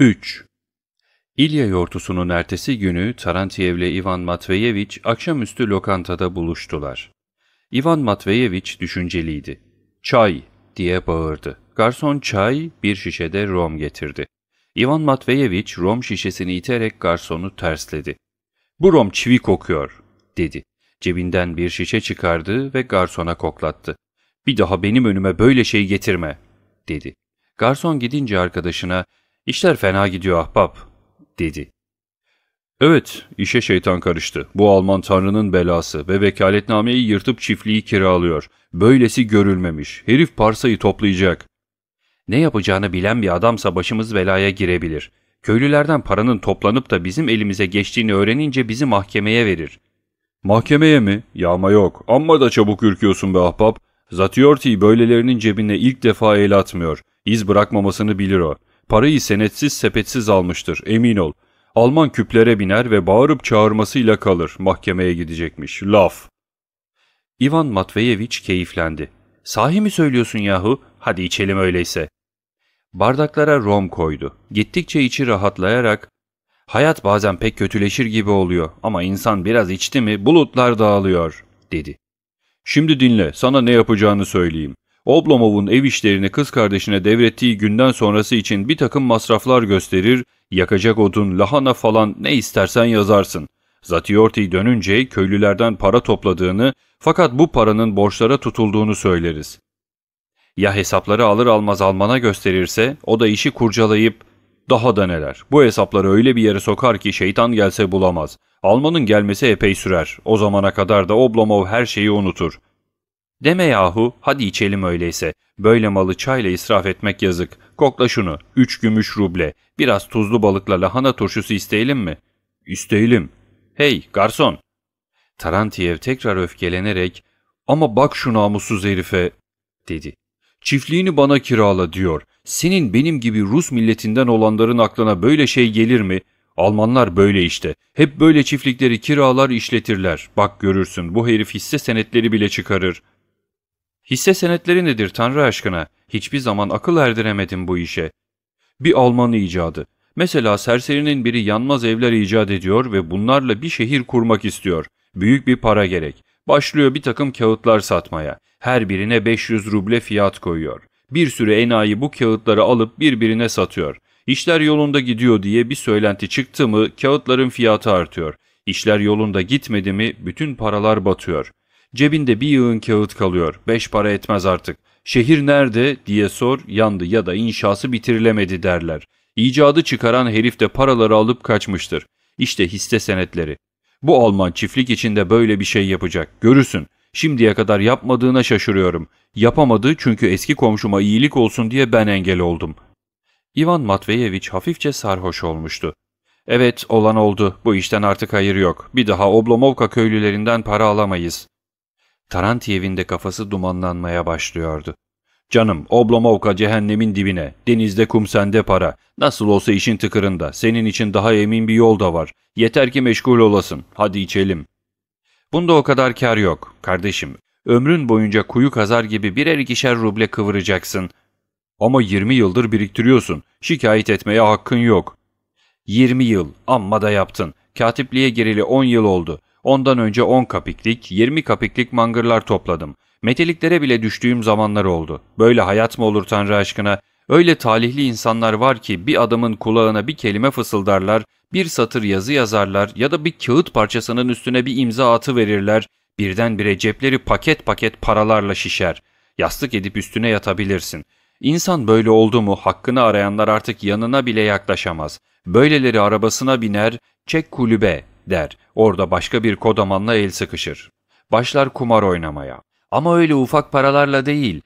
3. İlya yortusunun ertesi günü Tarantiev ile Ivan Matveyevich akşamüstü lokantada buluştular. Ivan Matveyevich düşünceliydi. Çay diye bağırdı. Garson çay bir şişede rom getirdi. Ivan Matveyevich rom şişesini iterek garsonu tersledi. Bu rom çivi kokuyor dedi. Cebinden bir şişe çıkardı ve garsona koklattı. Bir daha benim önüme böyle şey getirme dedi. Garson gidince arkadaşına İşler fena gidiyor ahbap, dedi. Evet, işe şeytan karıştı. Bu Alman tanrının belası ve vekaletnameyi yırtıp çiftliği kiralıyor. Böylesi görülmemiş. Herif parsayı toplayacak. Ne yapacağını bilen bir adamsa başımız belaya girebilir. Köylülerden paranın toplanıp da bizim elimize geçtiğini öğrenince bizi mahkemeye verir. Mahkemeye mi? Yağma yok. Amma da çabuk ürküyorsun be ahbap. Zatiorti böylelerinin cebine ilk defa el atmıyor. İz bırakmamasını bilir o. Parayı senetsiz sepetsiz almıştır emin ol. Alman küplere biner ve bağırıp çağırmasıyla kalır. Mahkemeye gidecekmiş. Laf. Ivan Matveyeviç keyiflendi. Sahi mi söylüyorsun yahu? Hadi içelim öyleyse. Bardaklara rom koydu. Gittikçe içi rahatlayarak ''Hayat bazen pek kötüleşir gibi oluyor ama insan biraz içti mi bulutlar dağılıyor.'' dedi. ''Şimdi dinle sana ne yapacağını söyleyeyim. Oblomov'un ev işlerini kız kardeşine devrettiği günden sonrası için bir takım masraflar gösterir, yakacak odun, lahana falan ne istersen yazarsın. Zatiorti dönünce köylülerden para topladığını fakat bu paranın borçlara tutulduğunu söyleriz. Ya hesapları alır almaz Alman'a gösterirse o da işi kurcalayıp daha da neler. Bu hesapları öyle bir yere sokar ki şeytan gelse bulamaz. Alman'ın gelmesi epey sürer. O zamana kadar da Oblomov her şeyi unutur. Deme yahu hadi içelim öyleyse. Böyle malı çayla israf etmek yazık. Kokla şunu. Üç gümüş ruble. Biraz tuzlu balıkla lahana turşusu isteyelim mi? İsteyelim. Hey garson. Tarantiyev tekrar öfkelenerek ama bak şu namussuz herife dedi. Çiftliğini bana kirala diyor. Senin benim gibi Rus milletinden olanların aklına böyle şey gelir mi? Almanlar böyle işte. Hep böyle çiftlikleri kiralar işletirler. Bak görürsün bu herif hisse senetleri bile çıkarır.'' Hisse senetleri nedir Tanrı aşkına? Hiçbir zaman akıl erdiremedim bu işe. Bir Alman icadı. Mesela serserinin biri yanmaz evler icat ediyor ve bunlarla bir şehir kurmak istiyor. Büyük bir para gerek. Başlıyor bir takım kağıtlar satmaya. Her birine 500 ruble fiyat koyuyor. Bir sürü enayi bu kağıtları alıp birbirine satıyor. İşler yolunda gidiyor diye bir söylenti çıktı mı kağıtların fiyatı artıyor. İşler yolunda gitmedi mi bütün paralar batıyor. Cebinde bir yığın kağıt kalıyor. Beş para etmez artık. Şehir nerede diye sor, yandı ya da inşası bitirilemedi derler. İcadı çıkaran herif de paraları alıp kaçmıştır. İşte hisse senetleri. Bu Alman çiftlik içinde böyle bir şey yapacak. Görürsün. Şimdiye kadar yapmadığına şaşırıyorum. Yapamadı çünkü eski komşuma iyilik olsun diye ben engel oldum. Ivan Matveyeviç hafifçe sarhoş olmuştu. Evet olan oldu. Bu işten artık hayır yok. Bir daha Oblomovka köylülerinden para alamayız. Tarantiyev'in de kafası dumanlanmaya başlıyordu. Canım, Oblomovka cehennemin dibine, denizde kum sende para. Nasıl olsa işin tıkırında, senin için daha emin bir yol da var. Yeter ki meşgul olasın, hadi içelim. Bunda o kadar kar yok, kardeşim. Ömrün boyunca kuyu kazar gibi birer ikişer ruble kıvıracaksın. Ama 20 yıldır biriktiriyorsun, şikayet etmeye hakkın yok. 20 yıl, amma da yaptın. Katipliğe gireli 10 yıl oldu. Ondan önce 10 kapiklik, 20 kapiklik mangırlar topladım. Meteliklere bile düştüğüm zamanlar oldu. Böyle hayat mı olur Tanrı aşkına? Öyle talihli insanlar var ki bir adamın kulağına bir kelime fısıldarlar, bir satır yazı yazarlar ya da bir kağıt parçasının üstüne bir imza atı verirler. Birdenbire cepleri paket paket paralarla şişer. Yastık edip üstüne yatabilirsin. İnsan böyle oldu mu hakkını arayanlar artık yanına bile yaklaşamaz. Böyleleri arabasına biner, çek kulübe der. Orada başka bir kodamanla el sıkışır. Başlar kumar oynamaya. Ama öyle ufak paralarla değil.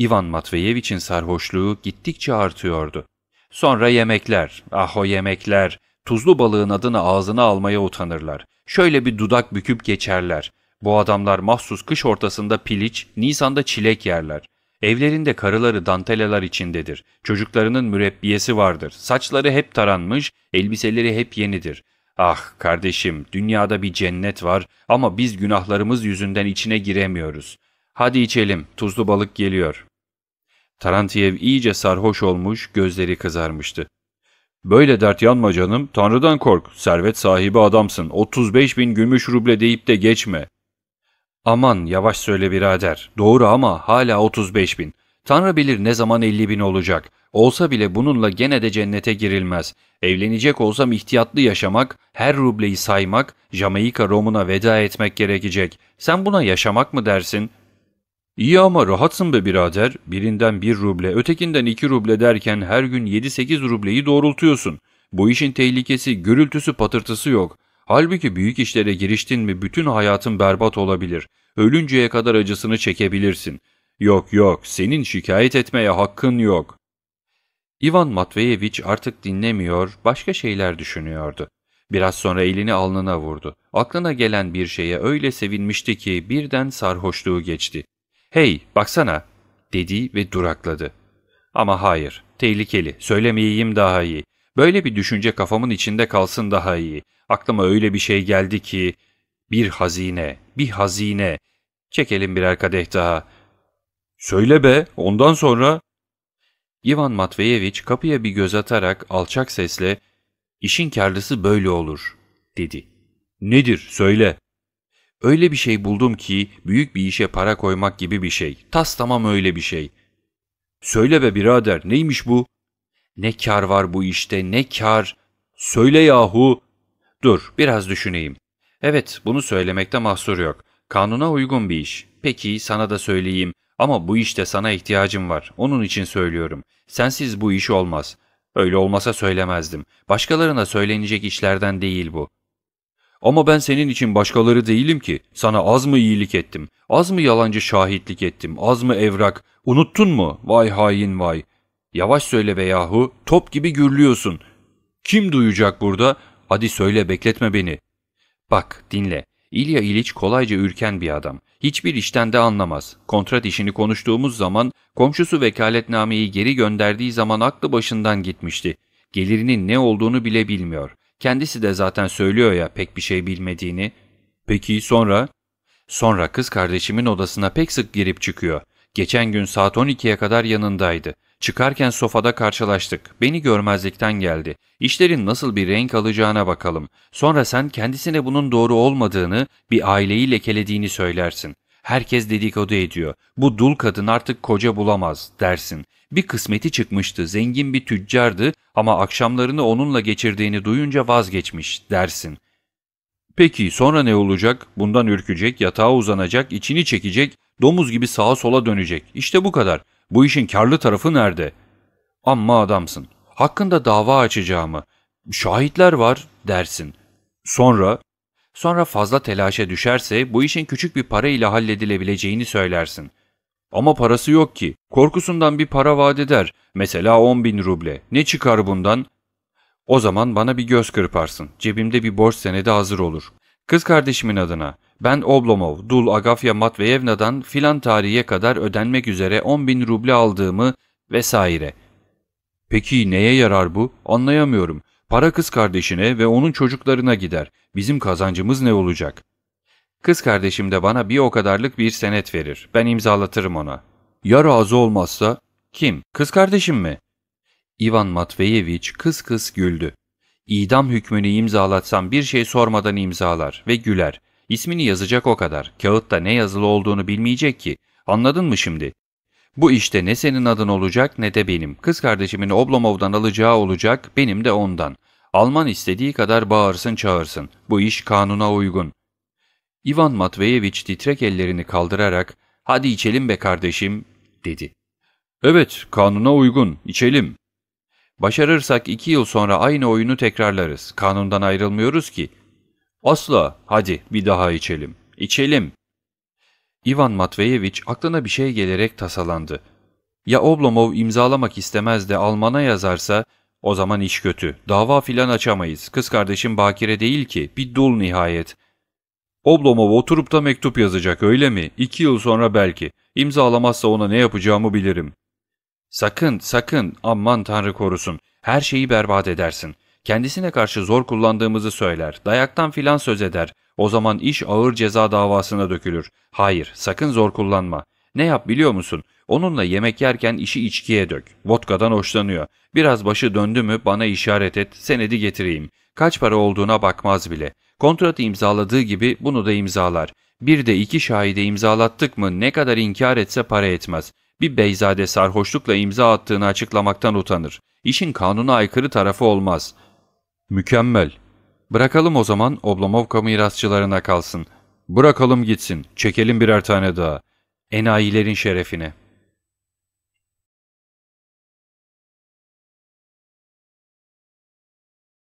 İvan Matveyeviç'in sarhoşluğu gittikçe artıyordu. Sonra yemekler, ah o yemekler, tuzlu balığın adını ağzına almaya utanırlar. Şöyle bir dudak büküp geçerler. Bu adamlar mahsus kış ortasında piliç, Nisan'da çilek yerler. Evlerinde karıları danteleler içindedir. Çocuklarının mürebbiyesi vardır. Saçları hep taranmış, elbiseleri hep yenidir. Ah kardeşim dünyada bir cennet var ama biz günahlarımız yüzünden içine giremiyoruz. Hadi içelim tuzlu balık geliyor. Tarantiyev iyice sarhoş olmuş gözleri kızarmıştı. Böyle dert yanma canım tanrıdan kork servet sahibi adamsın 35 bin gümüş ruble deyip de geçme. Aman yavaş söyle birader doğru ama hala 35 bin. Tanrı bilir ne zaman elli bin olacak. Olsa bile bununla gene de cennete girilmez. Evlenecek olsam ihtiyatlı yaşamak, her rubleyi saymak, Jamaika Rom'una veda etmek gerekecek. Sen buna yaşamak mı dersin? İyi ama rahatsın be birader. Birinden bir ruble, ötekinden iki ruble derken her gün yedi sekiz rubleyi doğrultuyorsun. Bu işin tehlikesi, gürültüsü, patırtısı yok. Halbuki büyük işlere giriştin mi bütün hayatın berbat olabilir. Ölünceye kadar acısını çekebilirsin.'' Yok yok, senin şikayet etmeye hakkın yok. Ivan Matveyeviç artık dinlemiyor, başka şeyler düşünüyordu. Biraz sonra elini alnına vurdu. Aklına gelen bir şeye öyle sevinmişti ki birden sarhoşluğu geçti. ''Hey, baksana!'' dedi ve durakladı. Ama hayır, tehlikeli, söylemeyeyim daha iyi. Böyle bir düşünce kafamın içinde kalsın daha iyi. Aklıma öyle bir şey geldi ki... Bir hazine, bir hazine. Çekelim birer kadeh daha. Söyle be, ondan sonra... Ivan Matveyeviç kapıya bir göz atarak alçak sesle ''İşin kârlısı böyle olur.'' dedi. ''Nedir, söyle.'' Öyle bir şey buldum ki büyük bir işe para koymak gibi bir şey. Tas tamam öyle bir şey. Söyle be birader neymiş bu? Ne kar var bu işte ne kar? Söyle yahu. Dur biraz düşüneyim. Evet bunu söylemekte mahsur yok. Kanuna uygun bir iş. Peki sana da söyleyeyim. Ama bu işte sana ihtiyacım var. Onun için söylüyorum. Sensiz bu iş olmaz. Öyle olmasa söylemezdim. Başkalarına söylenecek işlerden değil bu. Ama ben senin için başkaları değilim ki. Sana az mı iyilik ettim? Az mı yalancı şahitlik ettim? Az mı evrak? Unuttun mu? Vay hain vay. Yavaş söyle be yahu. Top gibi gürlüyorsun. Kim duyacak burada? Hadi söyle bekletme beni. Bak dinle. İlya İliç kolayca ürken bir adam. Hiçbir işten de anlamaz. Kontrat işini konuştuğumuz zaman komşusu vekaletnameyi geri gönderdiği zaman aklı başından gitmişti. Gelirinin ne olduğunu bile bilmiyor. Kendisi de zaten söylüyor ya pek bir şey bilmediğini. Peki sonra? Sonra kız kardeşimin odasına pek sık girip çıkıyor. Geçen gün saat 12'ye kadar yanındaydı. Çıkarken sofada karşılaştık. Beni görmezlikten geldi. İşlerin nasıl bir renk alacağına bakalım. Sonra sen kendisine bunun doğru olmadığını, bir aileyi lekelediğini söylersin. Herkes dedikodu ediyor. Bu dul kadın artık koca bulamaz dersin. Bir kısmeti çıkmıştı, zengin bir tüccardı ama akşamlarını onunla geçirdiğini duyunca vazgeçmiş dersin. Peki sonra ne olacak? Bundan ürkecek, yatağa uzanacak, içini çekecek, domuz gibi sağa sola dönecek. İşte bu kadar. Bu işin karlı tarafı nerede? Amma adamsın. Hakkında dava açacağımı, şahitler var dersin. Sonra, sonra fazla telaşa düşerse bu işin küçük bir para ile halledilebileceğini söylersin. Ama parası yok ki. Korkusundan bir para vaat eder. Mesela 10 bin ruble. Ne çıkar bundan? O zaman bana bir göz kırparsın. Cebimde bir borç senedi hazır olur. Kız kardeşimin adına. Ben Oblomov, Dul Agafya Matveyevna'dan filan tarihe kadar ödenmek üzere 10 bin ruble aldığımı vesaire. Peki neye yarar bu? Anlayamıyorum. Para kız kardeşine ve onun çocuklarına gider. Bizim kazancımız ne olacak? Kız kardeşim de bana bir o kadarlık bir senet verir. Ben imzalatırım ona. Ya razı olmazsa? Kim? Kız kardeşim mi? Ivan Matveyeviç kıs kıs güldü. İdam hükmünü imzalatsam bir şey sormadan imzalar ve güler. İsmini yazacak o kadar. Kağıtta ne yazılı olduğunu bilmeyecek ki. Anladın mı şimdi? Bu işte ne senin adın olacak ne de benim. Kız kardeşimin Oblomov'dan alacağı olacak, benim de ondan. Alman istediği kadar bağırsın çağırsın. Bu iş kanuna uygun. Ivan Matveyeviç titrek ellerini kaldırarak ''Hadi içelim be kardeşim'' dedi. ''Evet, kanuna uygun, içelim.'' Başarırsak iki yıl sonra aynı oyunu tekrarlarız. Kanundan ayrılmıyoruz ki. Asla. Hadi bir daha içelim. içelim. Ivan Matveyeviç aklına bir şey gelerek tasalandı. Ya Oblomov imzalamak istemez de Alman'a yazarsa o zaman iş kötü. Dava filan açamayız. Kız kardeşim bakire değil ki. Bir dul nihayet. Oblomov oturup da mektup yazacak öyle mi? İki yıl sonra belki. İmzalamazsa ona ne yapacağımı bilirim. Sakın, sakın, aman tanrı korusun. Her şeyi berbat edersin. Kendisine karşı zor kullandığımızı söyler, dayaktan filan söz eder. O zaman iş ağır ceza davasına dökülür. Hayır, sakın zor kullanma. Ne yap biliyor musun? Onunla yemek yerken işi içkiye dök. Vodka'dan hoşlanıyor. Biraz başı döndü mü bana işaret et, senedi getireyim. Kaç para olduğuna bakmaz bile. Kontratı imzaladığı gibi bunu da imzalar. Bir de iki şahide imzalattık mı ne kadar inkar etse para etmez. Bir beyzade sarhoşlukla imza attığını açıklamaktan utanır. İşin kanuna aykırı tarafı olmaz. Mükemmel. Bırakalım o zaman Oblomovka mirasçılarına kalsın. Bırakalım gitsin. Çekelim birer tane daha. Enayilerin şerefine.''